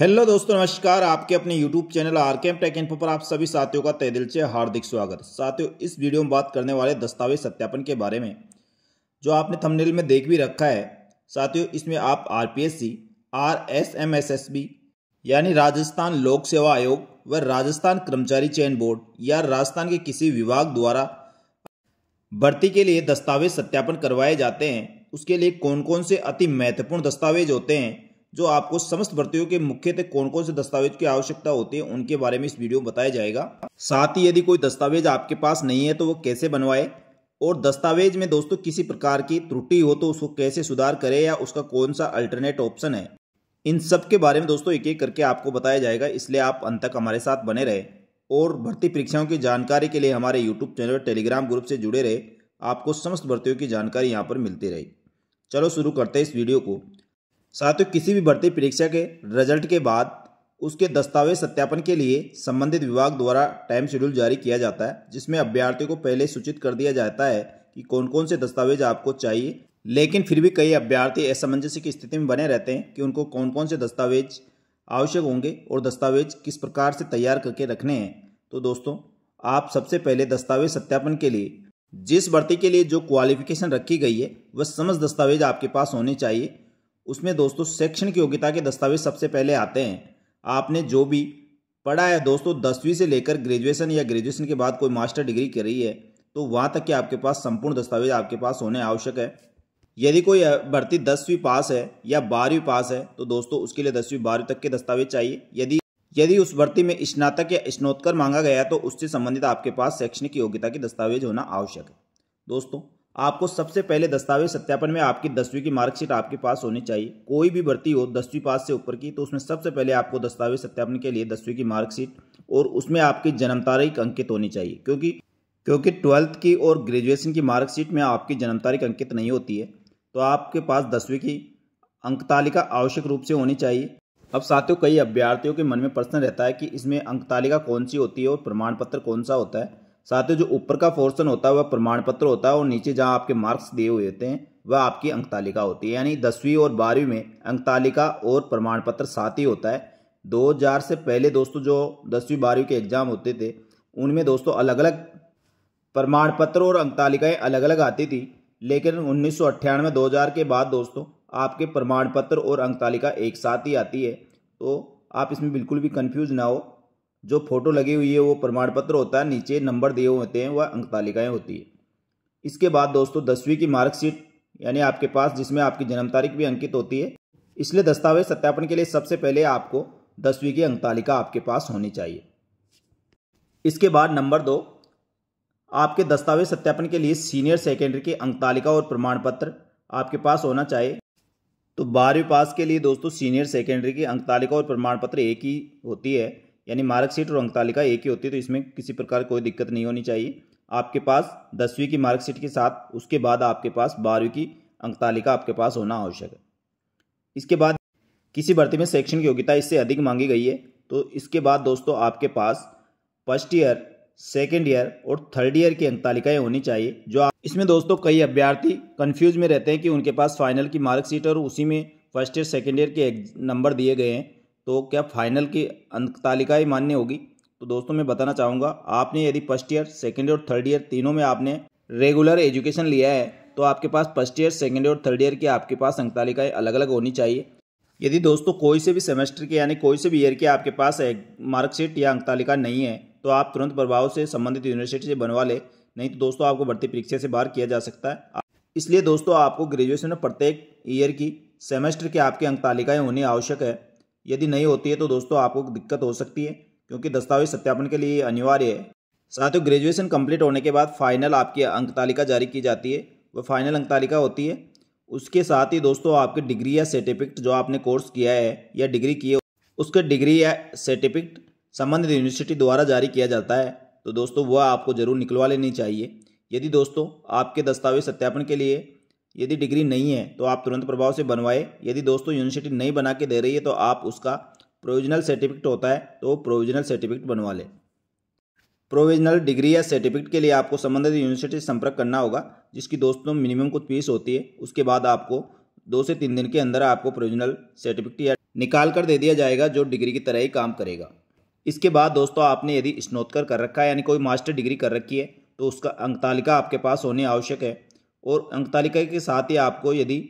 hello दोस्तों नमस्कार आपके अपने YouTube channel R K M Tech in पर आप सभी साथियों का तय दिल से हार्दिक स्वागत साथियों इस वीडियो में बात करने वाले दस्तावेज सत्यापन के बारे में जो आपने थंबनेल में देख भी रखा है साथियों इसमें आप R P S C R S M S S B यानी राजस्थान लोक सेवा आयोग व राजस्थान कर्मचारी चयन बोर्ड या राजस्थान के किसी विभाग द्वारा भर्ती के लिए दस्तावेज सत्यापन करवाए जाते हैं उसके लिए कौन कौन से अति महत्वपूर्ण दस्तावेज होते हैं जो आपको समस्त भर्तियों के मुख्यतः कौन कौन से दस्तावेज की आवश्यकता होती है उनके बारे में इस वीडियो में बताया जाएगा साथ ही यदि कोई दस्तावेज आपके पास नहीं है तो वो कैसे बनवाए और दस्तावेज में दोस्तों किसी प्रकार की त्रुटि हो तो उसको कैसे सुधार करें या उसका कौन सा अल्टरनेट ऑप्शन है इन सब के बारे में दोस्तों एक एक करके आपको बताया जाएगा इसलिए आप अंत तक हमारे साथ बने रहे और भर्ती परीक्षाओं की जानकारी के लिए हमारे यूट्यूब चैनल और टेलीग्राम ग्रुप से जुड़े रहे आपको समस्त भर्तियों की जानकारी यहाँ पर मिलती रही चलो शुरू करते हैं इस वीडियो को साथियों किसी भी भर्ती परीक्षा के रिजल्ट के बाद उसके दस्तावेज सत्यापन के लिए संबंधित विभाग द्वारा टाइम शेड्यूल जारी किया जाता है जिसमें अभ्यर्थियों को पहले सूचित कर दिया जाता है कि कौन कौन से दस्तावेज आपको चाहिए लेकिन फिर भी कई अभ्यर्थी असमंजस्य की स्थिति में बने रहते हैं कि उनको कौन कौन से दस्तावेज आवश्यक होंगे और दस्तावेज किस प्रकार से तैयार करके रखने हैं तो दोस्तों आप सबसे पहले दस्तावेज सत्यापन के लिए जिस भर्ती के लिए जो क्वालिफिकेशन रखी गई है वह समस्त दस्तावेज आपके पास होने चाहिए उसमें दोस्तों शैक्षणिक योग्यता के दस्तावेज सबसे पहले आते हैं आपने जो भी पढ़ा है दोस्तों दसवीं से लेकर ग्रेजुएशन या ग्रेजुएशन के बाद कोई मास्टर डिग्री कर रही है तो वहाँ तक के आपके पास संपूर्ण दस्तावेज आपके पास होने आवश्यक है यदि कोई भर्ती दसवीं पास है या बारहवीं पास है तो दोस्तों उसके लिए दसवीं बारहवीं तक के दस्तावेज चाहिए यदि यदि उस भर्ती में स्नातक या स्नोत्तर मांगा गया तो उससे संबंधित आपके पास शैक्षणिक योग्यता के दस्तावेज होना आवश्यक है दोस्तों आपको सबसे पहले दस्तावेज सत्यापन में आपकी दसवीं की मार्कशीट आपके पास होनी चाहिए कोई भी भर्ती हो दसवीं पास से ऊपर की तो उसमें सबसे पहले आपको दस्तावेज सत्यापन के लिए दसवीं की मार्कशीट और उसमें आपकी जन्म तारीख अंकित होनी चाहिए क्योंकि क्योंकि ट्वेल्थ की और ग्रेजुएशन की मार्कशीट में आपकी जन्म तारीख अंकित नहीं होती है तो आपके पास दसवीं की अंक तालिका आवश्यक रूप से होनी चाहिए अब साथियों कई अभ्यर्थियों के मन में प्रश्न रहता है कि इसमें अंक तालिका कौन सी होती है और प्रमाण पत्र कौन सा होता है साथ ही जो ऊपर का पोर्सन होता है वह प्रमाण पत्र होता है और नीचे जहाँ आपके मार्क्स दिए हुए होते हैं वह आपकी अंक तालिका होती है यानी दसवीं और बारहवीं में अंक तालिका और प्रमाण पत्र साथ ही होता है 2000 से पहले दोस्तों जो दसवीं बारहवीं के एग्ज़ाम होते थे उनमें दोस्तों अलग अलग प्रमाण पत्र और अंक तालिकाएँ अलग अलग आती थी लेकिन उन्नीस सौ के बाद दोस्तों आपके प्रमाण पत्र और अंक तालिका एक साथ ही आती है तो आप इसमें बिल्कुल भी कन्फ्यूज ना हो जो फोटो लगी हुई है वो प्रमाण पत्र होता है नीचे नंबर दिए होते हैं वह अंक तालिकाएँ होती है इसके बाद दोस्तों दसवीं की मार्कशीट यानी आपके पास जिसमें आपकी जन्म तारीख भी अंकित होती है इसलिए दस्तावेज सत्यापन के लिए सबसे पहले आपको दसवीं की अंक तालिका आपके पास होनी चाहिए इसके बाद नंबर दो आपके दस्तावेज सत्यापन के लिए सीनियर सेकेंडरी की अंक तालिका और प्रमाण पत्र आपके पास होना चाहिए तो बारहवीं पास के लिए दोस्तों सीनियर सेकेंडरी की अंक तालिका और प्रमाण पत्र एक ही होती है यानी मार्कशीट और अंक तालिका एक ही होती है तो इसमें किसी प्रकार कोई दिक्कत नहीं होनी चाहिए आपके पास दसवीं की मार्कशीट के साथ उसके बाद आपके पास बारहवीं की अंक तालिका आपके पास होना आवश्यक है इसके बाद किसी भर्ती में सेक्शन की योग्यता इससे अधिक मांगी गई है तो इसके बाद दोस्तों आपके पास फर्स्ट ईयर सेकेंड ईयर और थर्ड ईयर की अंक तालिकाएँ होनी चाहिए जो आप इसमें दोस्तों कई अभ्यर्थी कन्फ्यूज में रहते हैं कि उनके पास फाइनल की मार्कशीट और उसी में फर्स्ट ईयर सेकेंड ईयर के नंबर दिए गए हैं तो क्या फाइनल की अंक तालिका ही मान्य होगी तो दोस्तों मैं बताना चाहूँगा आपने यदि फर्स्ट ईयर सेकेंड और थर्ड ईयर तीनों में आपने रेगुलर एजुकेशन लिया है तो आपके पास फर्स्ट ईयर सेकेंड और थर्ड ईयर की आपके पास अंक तालिकाएँ अलग अलग होनी चाहिए यदि दोस्तों कोई से भी सेमेस्टर के यानी कोई से भी ईयर के आपके पास मार्कशीट या अंक तालिका नहीं है तो आप तुरंत प्रभाव से संबंधित यूनिवर्सिटी से बनवा ले नहीं तो दोस्तों आपको भर्ती परीक्षा से बाहर किया जा सकता है इसलिए दोस्तों आपको ग्रेजुएशन में प्रत्येक ईयर की सेमेस्टर के आपके अंक तालिकाएँ होनी आवश्यक है यदि नहीं होती है तो दोस्तों आपको दिक्कत हो सकती है क्योंकि दस्तावेज सत्यापन के लिए अनिवार्य है साथ ही ग्रेजुएशन कंप्लीट होने के बाद फाइनल आपकी अंक तालिका जारी की जाती है वह फाइनल अंक तालिका होती है उसके साथ ही दोस्तों आपकी डिग्री या सर्टिफिकेट जो आपने कोर्स किया है या डिग्री की है उसके डिग्री या सर्टिफिकेट संबंधित यूनिवर्सिटी द्वारा जारी किया जाता है तो दोस्तों वह आपको ज़रूर निकलवा लेनी चाहिए यदि दोस्तों आपके दस्तावेज सत्यापन के लिए यदि डिग्री नहीं है तो आप तुरंत प्रभाव से बनवाएं यदि दोस्तों यूनिवर्सिटी नहीं बना के दे रही है तो आप उसका प्रोविजनल सर्टिफिकेट होता है तो प्रोविजनल सर्टिफिकेट बनवा लें प्रोविजनल डिग्री या सर्टिफिकेट के लिए आपको संबंधित यूनिवर्सिटी से संपर्क करना होगा जिसकी दोस्तों मिनिमम कुछ फीस होती है उसके बाद आपको दो से तीन दिन के अंदर आपको प्रोविजनल सर्टिफिकेट या निकाल कर दे दिया जाएगा जो डिग्री की तरह ही काम करेगा इसके बाद दोस्तों आपने यदि स्नोत्तर कर रखा है यानी कोई मास्टर डिग्री कर रखी है तो उसका अंकतालिका आपके पास होनी आवश्यक है और अंक तालिका के साथ ही आपको यदि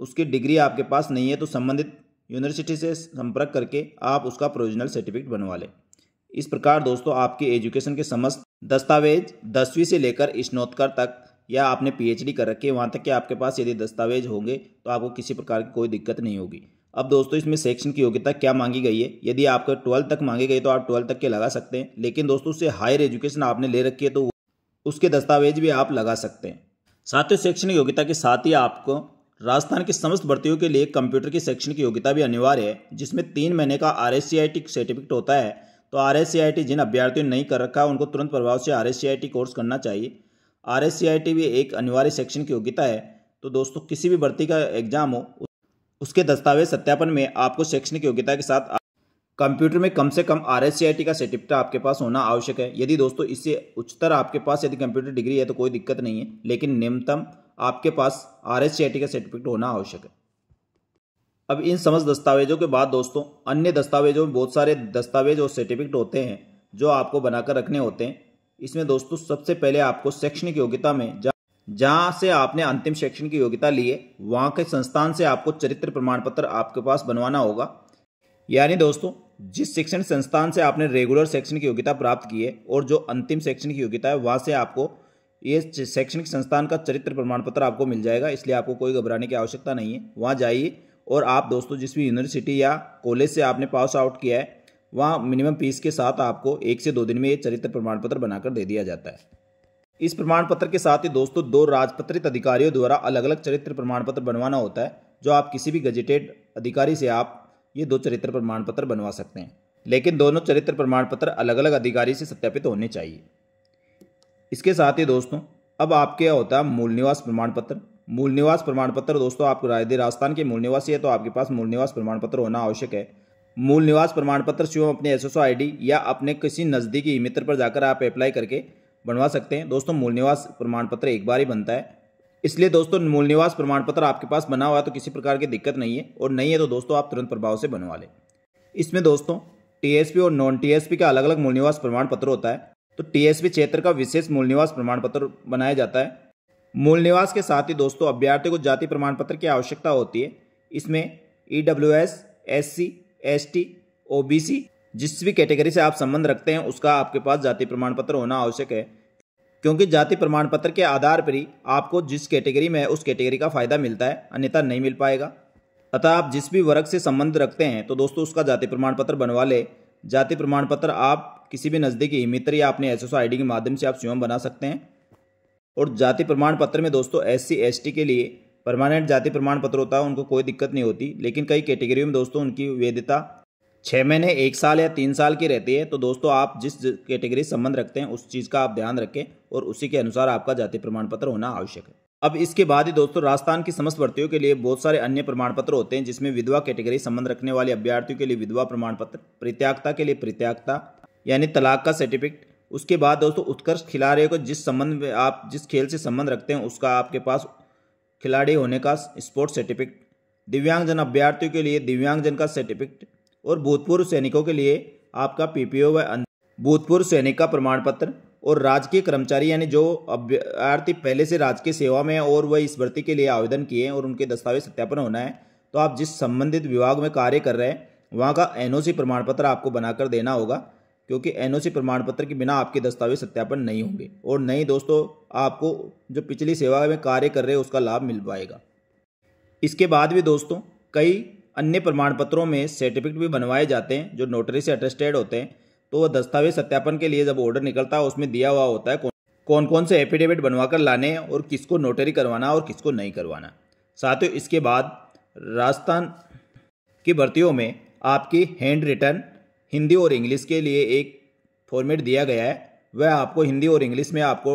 उसकी डिग्री आपके पास नहीं है तो संबंधित यूनिवर्सिटी से संपर्क करके आप उसका प्रोविजनल सर्टिफिकेट बनवा लें इस प्रकार दोस्तों आपके एजुकेशन के समस्त दस्तावेज दसवीं से लेकर स्नातकर तक या आपने पीएचडी कर रखी है वहाँ तक कि आपके पास यदि दस्तावेज होंगे तो आपको किसी प्रकार की कोई दिक्कत नहीं होगी अब दोस्तों इसमें सेक्शन की योग्यता क्या मांगी गई है यदि आपको ट्वेल्थ तक मांगी गई तो आप ट्वेल्थ तक के लगा सकते हैं लेकिन दोस्तों उससे हायर एजुकेशन आपने ले रखी है तो उसके दस्तावेज भी आप लगा सकते हैं साथ ही शैक्षणिक योग्यता के साथ ही आपको राजस्थान की समस्त भर्तियों के लिए कंप्यूटर की शैक्षणिक योग्यता भी अनिवार्य है जिसमें तीन महीने का आर सर्टिफिकेट होता है तो आर जिन अभ्यर्थियों ने नहीं कर रखा उनको तुरंत प्रभाव से आर कोर्स करना चाहिए आर भी एक अनिवार्य शैक्षणिक योग्यता है तो दोस्तों किसी भी भर्ती का एग्जाम हो उसके दस्तावेज सत्यापन में आपको शैक्षणिक योग्यता के साथ कंप्यूटर में कम से कम आर एस का सर्टिफिकेट आपके पास होना आवश्यक है यदि दोस्तों इससे उच्चतर आपके पास यदि कंप्यूटर डिग्री है तो कोई दिक्कत नहीं है लेकिन निम्नतम आपके पास आर एस का सर्टिफिकेट होना आवश्यक है अब इन समस्त दस्तावेजों के बाद दोस्तों अन्य दस्तावेजों में बहुत सारे दस्तावेज और सर्टिफिकेट होते हैं जो आपको बनाकर रखने होते हैं इसमें दोस्तों सबसे पहले आपको शैक्षणिक योग्यता में जहाँ से आपने अंतिम शैक्षणिक योग्यता ली है वहाँ के संस्थान से आपको चरित्र प्रमाण पत्र आपके पास बनवाना होगा यानी दोस्तों जिस शिक्षण संस्थान से आपने रेगुलर शैक्षणिक योग्यता प्राप्त की है और जो अंतिम शैक्षणिक योग्यता है वहाँ से आपको ये शैक्षणिक संस्थान का चरित्र प्रमाण पत्र आपको मिल जाएगा इसलिए आपको कोई घबराने की आवश्यकता नहीं है वहाँ जाइए और आप दोस्तों जिस भी यूनिवर्सिटी या कॉलेज से आपने पास आउट किया है वहाँ मिनिमम फीस के साथ आपको एक से दो दिन में ये चरित्र प्रमाण पत्र बनाकर दे दिया जाता है इस प्रमाण पत्र के साथ ही दोस्तों दो राजपत्रित अधिकारियों द्वारा अलग अलग चरित्र प्रमाण पत्र बनवाना होता है जो आप किसी भी गजेटेड अधिकारी से आप ये दो चरित्र प्रमाण पत्र बनवा सकते हैं लेकिन दोनों चरित्र प्रमाण पत्र अलग अलग अधिकारी से सत्यापित होने चाहिए इसके साथ ही दोस्तों अब आपके होता है मूल निवास प्रमाण पत्र मूल निवास प्रमाण पत्र दोस्तों आपको राजदे राजस्थान के मूल निवासी है तो आपके पास मूल निवास प्रमाण पत्र होना आवश्यक है मूल निवास प्रमाण पत्र स्वयं अपने एस एस या अपने किसी नज़दीकी मित्र पर जाकर आप अप्लाई करके बनवा सकते हैं दोस्तों मूल निवास प्रमाण पत्र एक बार ही बनता है इसलिए दोस्तों मूल निवास प्रमाण पत्र आपके पास बना हुआ है तो किसी प्रकार की दिक्कत नहीं है और नहीं है तो दोस्तों आप तुरंत प्रभाव से बनवा लें इसमें दोस्तों टीएसपी और नॉन टीएसपी का अलग अलग मूल निवास प्रमाण पत्र होता है तो टीएसपी क्षेत्र का विशेष मूल निवास प्रमाण पत्र बनाया जाता है मूल निवास के साथ ही दोस्तों अभ्यर्थी को जाति प्रमाण पत्र की आवश्यकता होती है इसमें E W S S C S T O B C जिस भी कैटेगरी से आप संबंध रखते हैं उसका आपके पास जाति प्रमाण पत्र होना आवश्यक है क्योंकि जाति प्रमाण पत्र के आधार पर ही आपको जिस कैटेगरी में है उस कैटेगरी का फ़ायदा मिलता है अन्यथा नहीं मिल पाएगा अतः आप जिस भी वर्ग से संबंध रखते हैं तो दोस्तों उसका जाति प्रमाण पत्र बनवा ले जाति प्रमाण पत्र आप किसी भी नज़दीकी मित्र या अपने एस एस के माध्यम से आप स्वयं बना सकते हैं और जाति प्रमाण पत्र में दोस्तों एस सी के लिए परमानेंट जाति प्रमाण पत्र होता है उनको कोई दिक्कत नहीं होती लेकिन कई कैटेगरी में दोस्तों उनकी वैधता छः महीने एक साल या तीन साल की रहती है तो दोस्तों आप जिस कैटेगरी संबंध रखते हैं उस चीज़ का आप ध्यान रखें और उसी के अनुसार आपका जाति प्रमाण पत्र होना आवश्यक है अब इसके बाद ही दोस्तों राजस्थान की समस्त भर्तियों के लिए बहुत सारे अन्य प्रमाण पत्र होते हैं जिसमें विधवा कैटेगरी संबंध रखने वाले अभ्यर्थियों के लिए विधवा प्रमाण पत्र प्रत्यागता के लिए प्रत्यागता यानी तलाक का सर्टिफिकेट उसके बाद दोस्तों उत्कर्ष खिलाड़ियों को जिस संबंध में आप जिस खेल से संबंध रखते हैं उसका आपके पास खिलाड़ी होने का स्पोर्ट्स सर्टिफिकेट दिव्यांगजन अभ्यर्थियों के लिए दिव्यांगजन का सर्टिफिकेट और भूतपूर्व सैनिकों के लिए आपका पीपीओ व अं-, भूतपूर्व सैनिक का प्रमाण पत्र और राजकीय कर्मचारी यानी जो अभ्यर्थी पहले से राजकीय सेवा में और वह इस भर्ती के लिए आवेदन किए और उनके दस्तावेज सत्यापन होना है तो आप जिस संबंधित विभाग में कार्य कर रहे हैं वहाँ का एन प्रमाण पत्र आपको बनाकर देना होगा क्योंकि एन प्रमाण पत्र के बिना आपके दस्तावेज सत्यापन नहीं होंगे और नहीं दोस्तों आपको जो पिछली सेवा में कार्य कर रहे हैं उसका लाभ मिल पाएगा इसके बाद भी दोस्तों कई अन्य प्रमाण पत्रों में सर्टिफिकेट भी बनवाए जाते हैं जो नोटरी से अटेस्टेड होते हैं तो वह दस्तावेज सत्यापन के लिए जब ऑर्डर निकलता है उसमें दिया हुआ होता है कौन कौन से एफिडेविट बनवाकर लाने और किसको नोटरी करवाना और किसको नहीं करवाना साथियों इसके बाद राजस्थान की भर्तियों में आपकी हैंड रिटर्न हिंदी और इंग्लिश के लिए एक फॉर्मेट दिया गया है वह आपको हिंदी और इंग्लिश में आपको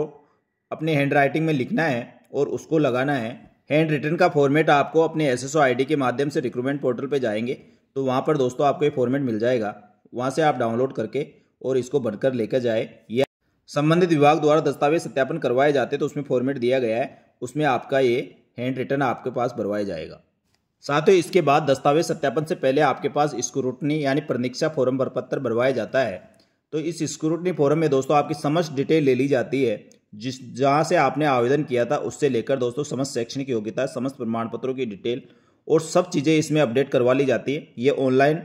अपने हैंड राइटिंग में लिखना है और उसको लगाना है हैंड रिटर्न का फॉर्मेट आपको अपने एस एस के माध्यम से रिक्रूटमेंट पोर्टल पर जाएंगे तो वहाँ पर दोस्तों आपको ये फॉर्मेट मिल जाएगा वहाँ से आप डाउनलोड करके और इसको भरकर लेकर जाए या संबंधित विभाग द्वारा दस्तावेज सत्यापन करवाए जाते तो उसमें फॉर्मेट दिया गया है उसमें आपका ये हैंड रिटर्न आपके पास भरवाया जाएगा साथ ही इसके बाद दस्तावेज सत्यापन से पहले आपके पास स्क्रूटनी यानी प्रतीक्षा फॉरम भरपत्र भरवाया जाता है तो इस स्क्रूटनी फॉरम में दोस्तों आपकी समस्त डिटेल ले ली जाती है जिस जहाँ से आपने आवेदन किया था उससे लेकर दोस्तों समस्त शैक्षणिक योग्यता समस्त प्रमाण पत्रों की डिटेल और सब चीज़ें इसमें अपडेट करवा ली जाती है ये ऑनलाइन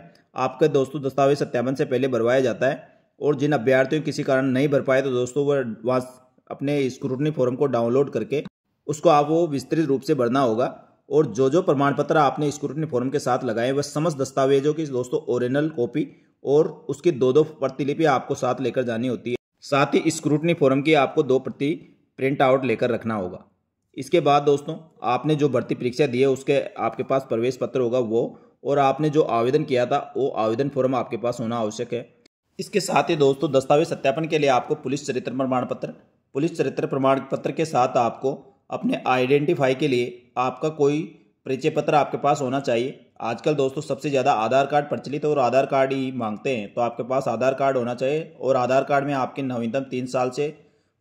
आपके दोस्तों दस्तावेज सत्यापन से पहले भरवाया जाता है और जिन अभ्यर्थियों किसी कारण नहीं भर पाए तो दोस्तों वह वहाँ अपने स्क्रूटनी फॉर्म को डाउनलोड करके उसको आप वो विस्तृत रूप से भरना होगा और जो जो प्रमाण पत्र आपने स्क्रूटनी फॉर्म के साथ लगाए वह समस्त दस्तावेजों की दोस्तों ओरिजिनल कॉपी और उसकी दो दो प्रतिलिपि आपको साथ लेकर जानी होती है साथ ही स्क्रूटनी फॉर्म की आपको दो प्रति प्रिंट आउट लेकर रखना होगा इसके बाद दोस्तों आपने जो भर्ती परीक्षा दी है उसके आपके पास प्रवेश पत्र होगा वो और आपने जो आवेदन किया था वो आवेदन फॉर्म आपके पास होना आवश्यक है इसके साथ ही दोस्तों दस्तावेज सत्यापन के लिए आपको पुलिस चरित्र प्रमाण पत्र पुलिस चरित्र प्रमाण पत्र के साथ आपको अपने आइडेंटिफाई के लिए आपका कोई परिचय पत्र आपके पास होना चाहिए आजकल दोस्तों सबसे ज़्यादा आधार कार्ड प्रचलित है और आधार कार्ड ही मांगते हैं तो आपके पास आधार कार्ड होना चाहिए और आधार कार्ड में आपके नवीनतम तीन साल से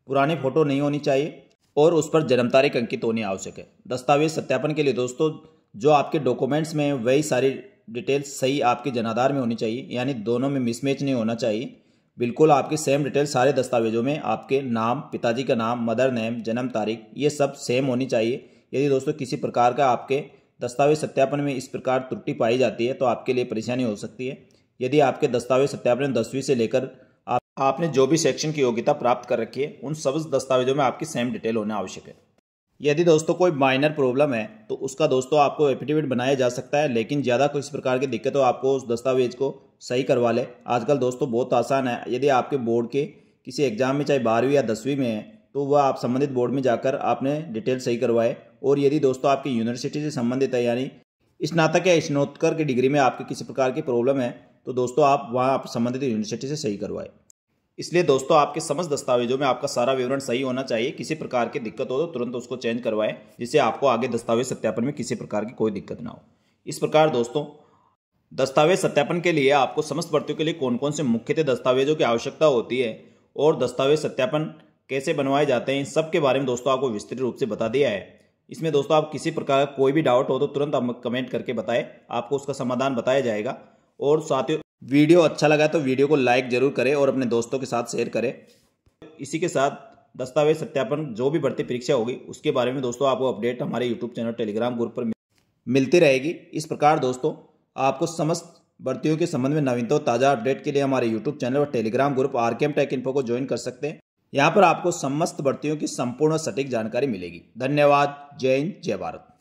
पुरानी फ़ोटो नहीं होनी चाहिए और उस पर जन्म तारीख अंकित होनी आवश्यक है दस्तावेज सत्यापन के लिए दोस्तों जो आपके डॉक्यूमेंट्स में वही सारी डिटेल्स सही आपके जनाधार में होनी चाहिए यानी दोनों में मिसमैच नहीं होना चाहिए बिल्कुल आपके सेम डिटेल सारे दस्तावेजों में आपके नाम पिताजी का नाम मदर नेम जन्म तारीख ये सब सेम होनी चाहिए यदि दोस्तों किसी प्रकार का आपके दस्तावेज सत्यापन में इस प्रकार त्रुटि पाई जाती है तो आपके लिए परेशानी हो सकती है यदि आपके दस्तावेज सत्यापन दसवीं से लेकर आप आपने जो भी सेक्शन की योग्यता प्राप्त कर रखी है उन सब दस्तावेजों में आपकी सेम डिटेल होना आवश्यक है यदि दोस्तों कोई माइनर प्रॉब्लम है तो उसका दोस्तों आपको एफिडेविट बनाया जा सकता है लेकिन ज़्यादा इस प्रकार की दिक्कत हो आपको उस दस्तावेज को सही करवा ले आजकल दोस्तों बहुत आसान है यदि आपके बोर्ड के किसी एग्ज़ाम में चाहे बारहवीं या दसवीं में है तो वह आप संबंधित बोर्ड में जाकर आपने डिटेल सही करवाए और यदि दोस्तों आपकी यूनिवर्सिटी से संबंधित है यानी स्नातक या स्नोत्तर की डिग्री में आपके किसी प्रकार की प्रॉब्लम है तो दोस्तों आप वहाँ आप संबंधित यूनिवर्सिटी से सही करवाएं इसलिए दोस्तों आपके समस्त दस्तावेजों में आपका सारा विवरण सही होना चाहिए किसी प्रकार की दिक्कत हो तो तुरंत उसको चेंज करवाएं जिससे आपको आगे दस्तावेज सत्यापन में किसी प्रकार की कोई दिक्कत ना हो इस प्रकार दोस्तों दस्तावेज सत्यापन के लिए आपको समस्त भर्तियों के लिए कौन कौन से मुख्यतः दस्तावेजों की आवश्यकता होती है और दस्तावेज सत्यापन कैसे बनवाए जाते हैं इन सब के बारे में दोस्तों आपको विस्तृत रूप से बता दिया है इसमें दोस्तों आप किसी प्रकार का कोई भी डाउट हो तो तुरंत आप कमेंट करके बताएं आपको उसका समाधान बताया जाएगा और साथियों वीडियो अच्छा लगा तो वीडियो को लाइक जरूर करें और अपने दोस्तों के साथ शेयर करें इसी के साथ दस्तावेज सत्यापन जो भी भर्ती परीक्षा होगी उसके बारे में दोस्तों आपको अपडेट हमारे यूट्यूब चैनल टेलीग्राम ग्रुप पर मिलती रहेगी इस प्रकार दोस्तों आपको समस्त भर्तियों के संबंध में नवीनतम ताज़ा अपडेट के लिए हमारे यूट्यूब चैनल और Telegram group R M Tech Info को ज्वाइन कर सकते हैं यहाँ पर आपको समस्त भर्तियों की संपूर्ण सटीक जानकारी मिलेगी धन्यवाद जय हिंद जय भारत